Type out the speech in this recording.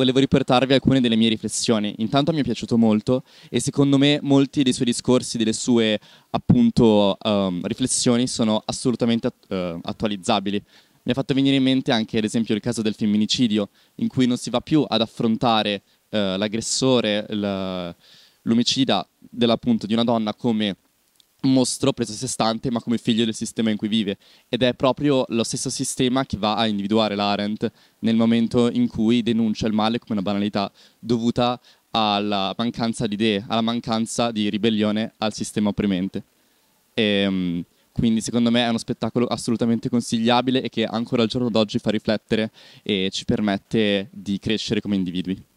volevo riportarvi alcune delle mie riflessioni. Intanto mi è piaciuto molto e secondo me molti dei suoi discorsi, delle sue appunto um, riflessioni sono assolutamente uh, attualizzabili. Mi ha fatto venire in mente anche ad esempio il caso del femminicidio, in cui non si va più ad affrontare uh, l'aggressore, l'omicida dell'appunto di una donna come mostro preso a sé stante ma come figlio del sistema in cui vive ed è proprio lo stesso sistema che va a individuare l'Arendt nel momento in cui denuncia il male come una banalità dovuta alla mancanza di idee, alla mancanza di ribellione al sistema opprimente. E, ehm, quindi secondo me è uno spettacolo assolutamente consigliabile e che ancora al giorno d'oggi fa riflettere e ci permette di crescere come individui.